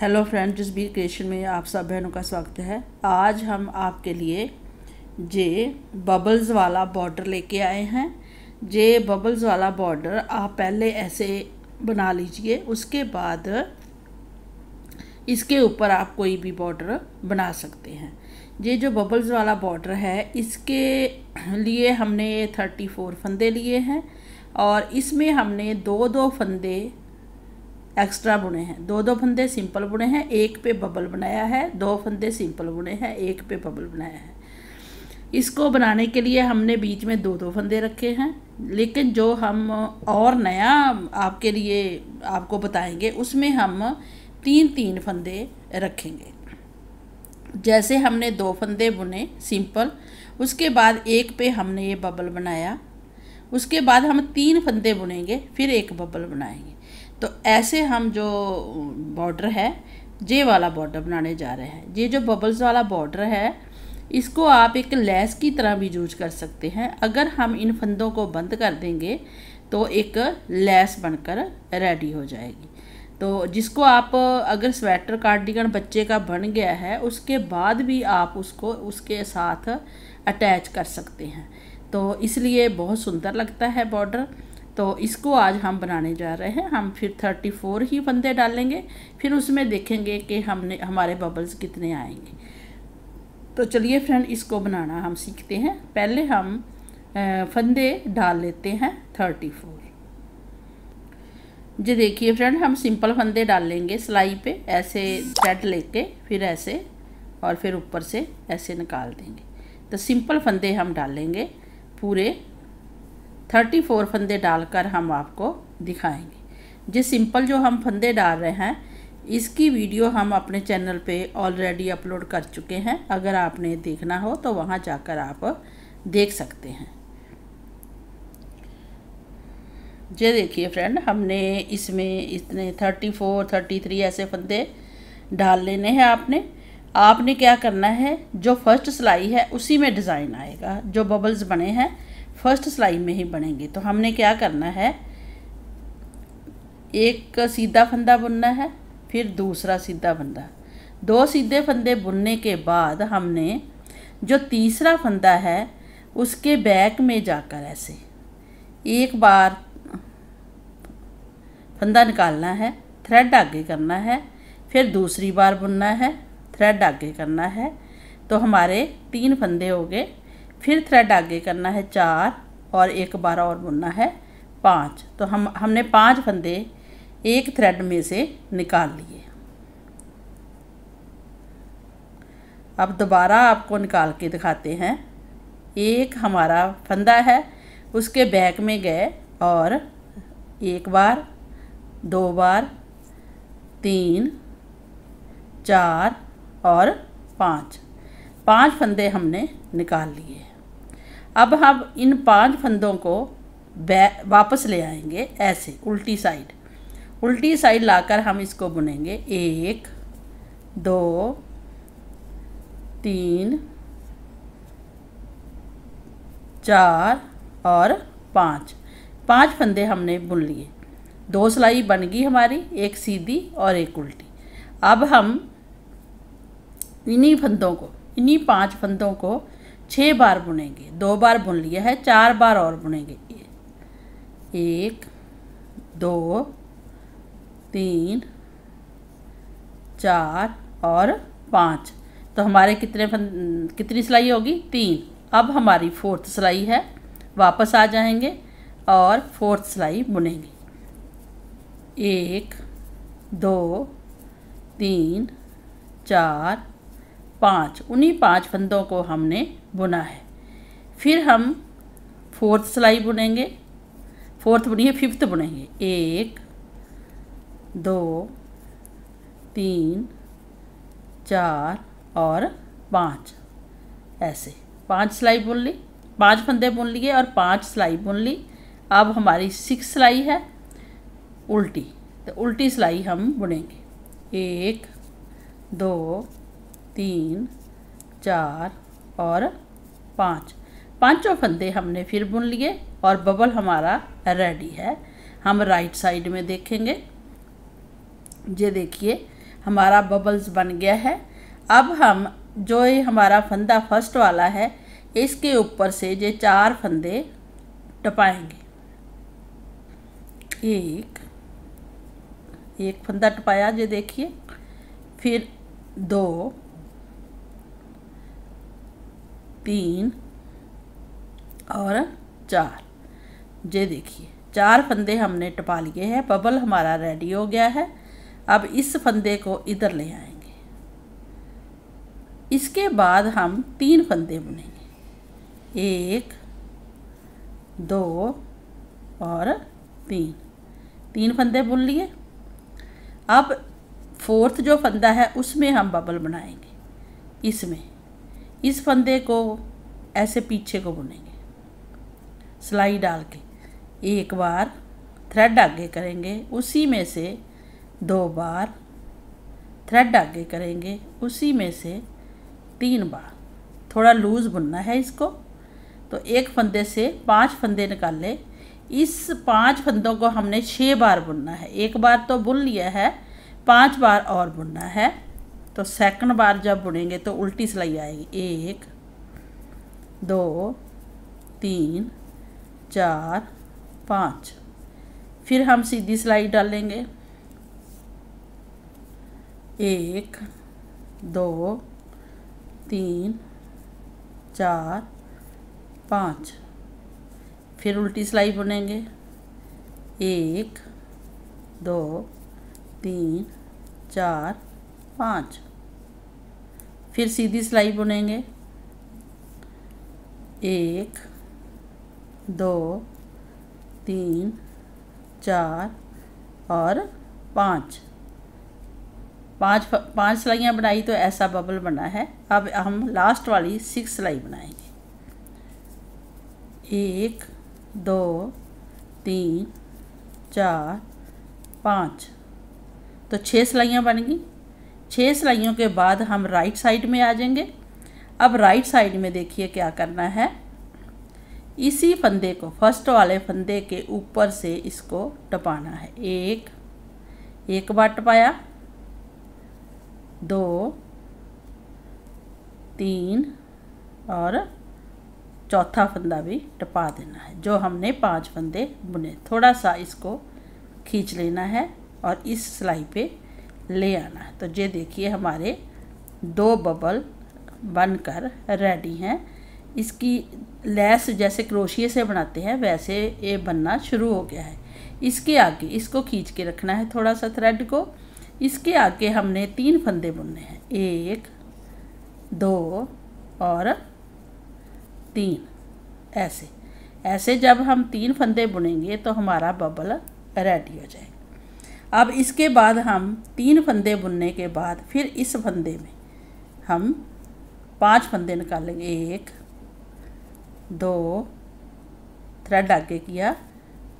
hello friend B creation में आप सब बहनों का स्वागत है आज हम आपके लिए जे बबल्स वाला बॉर्डर लेके आए हैं जे बबल्स वाला बॉर्डर आप पहले ऐसे बना लीजिए उसके बाद इसके ऊपर आप कोई भी बॉर्डर बना सकते हैं ये जो बबल्स वाला बॉर्डर है इसके लिए हमने थर्टी फोर फंदे लिए हैं और इसमें हमने दो दो फंदे एक्स्ट्रा बुने हैं दो दो फंदे सिंपल बुने हैं एक पे बबल बनाया है दो फंदे सिंपल बुने हैं एक पे बबल बनाया है इसको बनाने के लिए हमने बीच में दो दो फंदे रखे हैं लेकिन जो हम और नया आपके लिए आपको बताएंगे उसमें हम तीन तीन फंदे रखेंगे जैसे हमने दो फंदे बुने सिंपल उसके बाद एक पे हमने ये बबल बनाया उसके बाद हम तीन फंदे बुनेंगे फिर एक बबल बनाएंगे तो ऐसे हम जो बॉर्डर है जे वाला बॉर्डर बनाने जा रहे हैं ये जो बबल्स वाला बॉर्डर है इसको आप एक लेस की तरह भी यूज कर सकते हैं अगर हम इन फंदों को बंद कर देंगे तो एक लेस बनकर रेडी हो जाएगी तो जिसको आप अगर स्वेटर कार्डिगन बच्चे का बन गया है उसके बाद भी आप उसको उसके साथ अटैच कर सकते हैं तो इसलिए बहुत सुंदर लगता है बॉर्डर तो इसको आज हम बनाने जा रहे हैं हम फिर थर्टी फोर ही फंदे डालेंगे फिर उसमें देखेंगे कि हमने हमारे बबल्स कितने आएंगे तो चलिए फ्रेंड इसको बनाना हम सीखते हैं पहले हम फंदे डाल लेते हैं थर्टी फोर जी देखिए फ्रेंड हम सिंपल फंदे डाल लेंगे सिलाई पे ऐसे थ्रेड लेके फिर ऐसे और फिर ऊपर से ऐसे निकाल देंगे तो सिंपल फंदे हम डालेंगे पूरे थर्टी फोर फंदे डालकर हम आपको दिखाएंगे जो सिंपल जो हम फंदे डाल रहे हैं इसकी वीडियो हम अपने चैनल पे ऑलरेडी अपलोड कर चुके हैं अगर आपने देखना हो तो वहाँ जाकर आप देख सकते हैं ये देखिए फ्रेंड हमने इसमें इतने थर्टी फोर थर्टी थ्री ऐसे फंदे डाल लेने हैं आपने आपने क्या करना है जो फर्स्ट सिलाई है उसी में डिज़ाइन आएगा जो बबल्स बने हैं फर्स्ट सिलाई में ही बनेंगे तो हमने क्या करना है एक सीधा फंदा बुनना है फिर दूसरा सीधा फंदा दो सीधे फंदे बुनने के बाद हमने जो तीसरा फंदा है उसके बैक में जाकर ऐसे एक बार फंदा निकालना है थ्रेड आगे करना है फिर दूसरी बार बुनना है थ्रेड आगे करना है तो हमारे तीन फंदे हो गए फिर थ्रेड आगे करना है चार और एक बारह और बुनना है पाँच तो हम हमने पाँच फंदे एक थ्रेड में से निकाल लिए अब दोबारा आपको निकाल के दिखाते हैं एक हमारा फंदा है उसके बैक में गए और एक बार दो बार तीन चार और पाँच पांच फंदे हमने निकाल लिए अब हम हाँ इन पांच फंदों को वापस ले आएंगे ऐसे उल्टी साइड उल्टी साइड लाकर हम इसको बुनेंगे एक दो तीन चार और पाँच पांच फंदे हमने बुन लिए दो सिलाई बन गई हमारी एक सीधी और एक उल्टी अब हम इन्हीं फंदों को इन्हीं पांच फंदों को छः बार बुनेंगे दो बार बुन लिया है चार बार और बुनेंगे एक दो तीन चार और पाँच तो हमारे कितने कितनी सिलाई होगी तीन अब हमारी फोर्थ सिलाई है वापस आ जाएंगे और फोर्थ सिलाई बुनेंगे एक दो तीन चार पाँच उन्हीं पाँच फंदों को हमने बुना है फिर हम फोर्थ सिलाई बुनेंगे फोर्थ बुनिए फिफ्थ बुनेंगे एक दो तीन चार और पाँच ऐसे पांच सिलाई बुन ली पांच फंदे बुन लिए और पांच सिलाई बुन ली अब हमारी सिक्स सिलाई है उल्टी तो उल्टी सिलाई हम बुनेंगे एक दो तीन चार और पाँच पांचों फंदे हमने फिर बुन लिए और बबल हमारा रेडी है हम राइट साइड में देखेंगे ये देखिए हमारा बबल्स बन गया है अब हम जो ये हमारा फंदा फर्स्ट वाला है इसके ऊपर से ये चार फंदे टपाएंगे एक एक फंदा टपाया ये देखिए फिर दो तीन और चार ये देखिए चार फंदे हमने टपा लिए हैं बबल हमारा रेडी हो गया है अब इस फंदे को इधर ले आएंगे इसके बाद हम तीन फंदे बुनेंगे एक दो और तीन तीन फंदे बुन लिए अब फोर्थ जो फंदा है उसमें हम बबल बनाएंगे इसमें इस फंदे को ऐसे पीछे को बुनेंगे सिलाई डाल के एक बार थ्रेड आगे करेंगे उसी में से दो बार थ्रेड आगे करेंगे उसी में से तीन बार थोड़ा लूज बुनना है इसको तो एक फंदे से पांच फंदे निकाल ले इस पांच फंदों को हमने छः बार बुनना है एक बार तो बुन लिया है पांच बार और बुनना है तो सेकंड बार जब बुनेंगे तो उल्टी सिलाई आएगी एक दो तीन चार पाँच फिर हम सीधी सिलाई डालेंगे एक दो तीन चार पाँच फिर उल्टी सिलाई बुनेंगे एक दो तीन चार पाँच फिर सीधी सिलाई बुनेंगे एक दो तीन चार और पाँच पाँच पाँच सिलाइयाँ बनाई तो ऐसा बबल बना है अब हम लास्ट वाली सिक्स सिलाई बनाएंगे एक दो तीन चार पाँच तो छः सिलाइयाँ बन गई छः सिलाइयों के बाद हम राइट साइड में आ जाएंगे अब राइट साइड में देखिए क्या करना है इसी फंदे को फर्स्ट वाले फंदे के ऊपर से इसको टपाना है एक एक बार टपाया दो तीन और चौथा फंदा भी टपा देना है जो हमने पांच फंदे बुने थोड़ा सा इसको खींच लेना है और इस सिलाई पे ले आना है तो ये देखिए हमारे दो बबल बनकर रेडी हैं इसकी लेस जैसे क्रोशिए से बनाते हैं वैसे ये बनना शुरू हो गया है इसके आगे इसको खींच के रखना है थोड़ा सा थ्रेड को इसके आगे हमने तीन फंदे बुनने हैं एक दो और तीन ऐसे ऐसे जब हम तीन फंदे बुनेंगे तो हमारा बबल रेडी हो जाएगा अब इसके बाद हम तीन फंदे बुनने के बाद फिर इस फंदे में हम पांच फंदे निकालेंगे एक दो थ्रेड आगे किया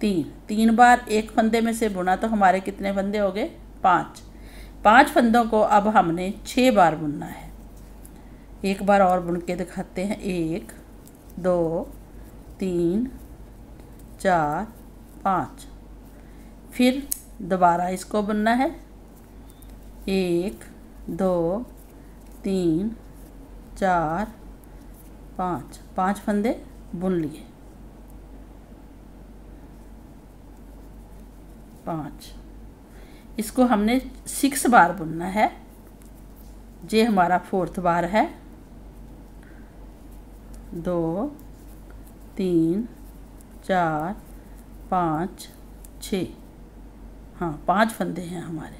तीन तीन बार एक फंदे में से बुना तो हमारे कितने फंदे हो गए पाँच पाँच फंदों को अब हमने छः बार बुनना है एक बार और बुन के दिखाते हैं एक दो तीन चार पाँच फिर दोबारा इसको बुनना है एक दो तीन चार पाँच पाँच फंदे बुन लिए पाँच इसको हमने सिक्स बार बुनना है ये हमारा फोर्थ बार है दो तीन चार पाँच छः हाँ पांच फंदे हैं हमारे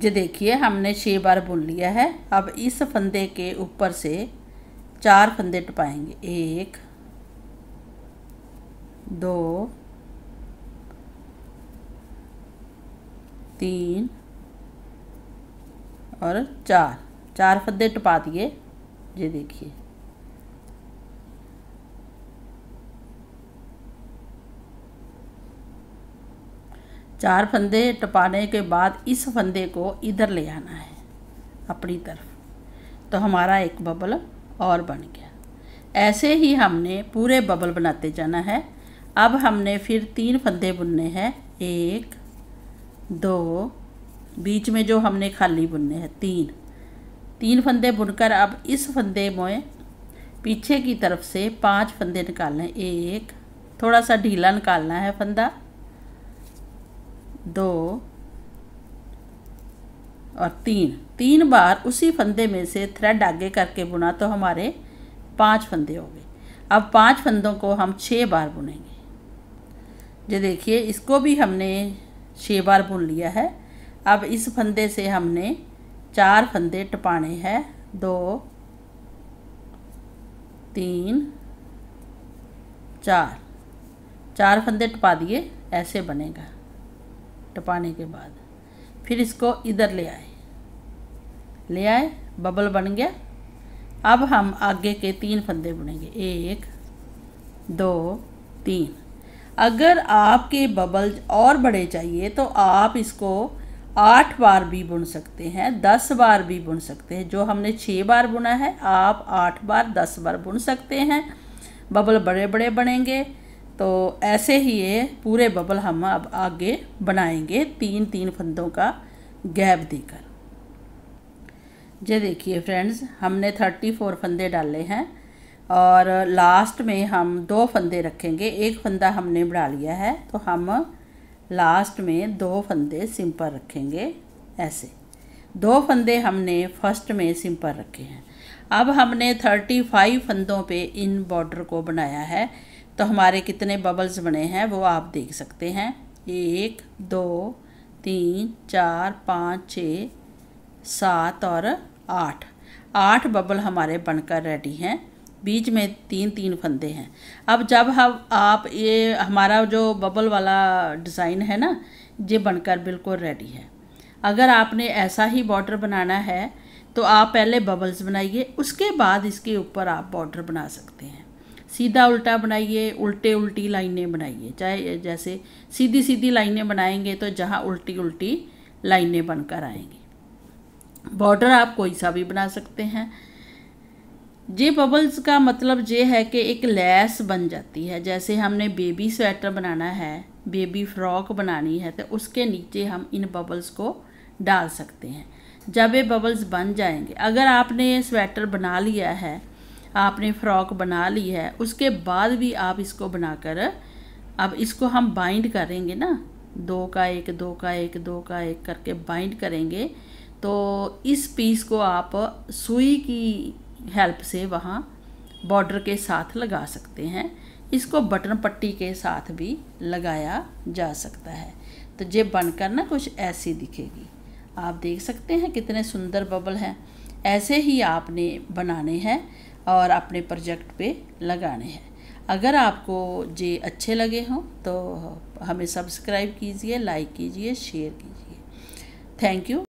जो देखिए हमने छः बार बुन लिया है अब इस फंदे के ऊपर से चार फंदे टपाएंगे एक दो तीन और चार चार फंदे टपा दिए ये देखिए चार फंदे टपाने के बाद इस फंदे को इधर ले आना है अपनी तरफ तो हमारा एक बबल और बन गया ऐसे ही हमने पूरे बबल बनाते जाना है अब हमने फिर तीन फंदे बुनने हैं एक दो बीच में जो हमने खाली बुनने हैं तीन तीन फंदे बुनकर अब इस फंदे में पीछे की तरफ से पांच फंदे निकालने एक थोड़ा सा ढीला निकालना है फंदा दो और तीन तीन बार उसी फंदे में से थ्रेड आगे करके बुना तो हमारे पांच फंदे हो गए अब पांच फंदों को हम छः बार बुनेंगे जो देखिए इसको भी हमने छः बार बुन लिया है अब इस फंदे से हमने चार फंदे टपाने हैं दो तीन चार चार फंदे टपा दिए ऐसे बनेगा टपाने के बाद फिर इसको इधर ले आए ले आए बबल बन गया अब हम आगे के तीन फंदे बुनेंगे एक दो तीन अगर आपके बबल और बड़े चाहिए तो आप इसको आठ बार भी बुन सकते हैं दस बार भी बुन सकते हैं जो हमने छः बार बुना है आप आठ बार दस बार बुन सकते हैं बबल बड़े बड़े बनेंगे तो ऐसे ही ये पूरे बबल हम अब आगे बनाएंगे तीन तीन फंदों का गैप देकर ये देखिए फ्रेंड्स हमने थर्टी फोर फंदे डाले हैं और लास्ट में हम दो फंदे रखेंगे एक फंदा हमने बढ़ा लिया है तो हम लास्ट में दो फंदे सिंपल रखेंगे ऐसे दो फंदे हमने फर्स्ट में सिंपल रखे हैं अब हमने थर्टी फाइव फंदों पे इन बॉर्डर को बनाया है तो हमारे कितने बबल्स बने हैं वो आप देख सकते हैं एक दो तीन चार पाँच छ सात और आठ आठ बबल हमारे बनकर रेडी हैं बीच में तीन तीन फंदे हैं अब जब हम हाँ आप ये हमारा जो बबल वाला डिज़ाइन है ना ये बनकर बिल्कुल रेडी है अगर आपने ऐसा ही बॉर्डर बनाना है तो आप पहले बबल्स बनाइए उसके बाद इसके ऊपर आप बॉर्डर बना सकते हैं सीधा उल्टा बनाइए उल्टे उल्टी लाइनें बनाइए चाहे जैसे सीधी सीधी लाइनें बनाएंगे तो जहाँ उल्टी उल्टी लाइनें बनकर आएंगी बॉर्डर आप कोई सा भी बना सकते हैं जे बबल्स का मतलब ये है कि एक लैस बन जाती है जैसे हमने बेबी स्वेटर बनाना है बेबी फ्रॉक बनानी है तो उसके नीचे हम इन बबल्स को डाल सकते हैं जब ये बबल्स बन जाएंगे अगर आपने ये स्वेटर बना लिया है आपने फ्रॉक बना ली है उसके बाद भी आप इसको बनाकर अब इसको हम बाइंड करेंगे ना दो का एक दो का एक दो का एक करके बाइंड करेंगे तो इस पीस को आप सुई की हेल्प से वहाँ बॉर्डर के साथ लगा सकते हैं इसको बटन पट्टी के साथ भी लगाया जा सकता है तो ये बनकर ना कुछ ऐसी दिखेगी आप देख सकते हैं कितने सुंदर बबल हैं ऐसे ही आपने बनाने हैं और अपने प्रोजेक्ट पे लगाने हैं अगर आपको ये अच्छे लगे हों तो हमें सब्सक्राइब कीजिए लाइक कीजिए शेयर कीजिए थैंक यू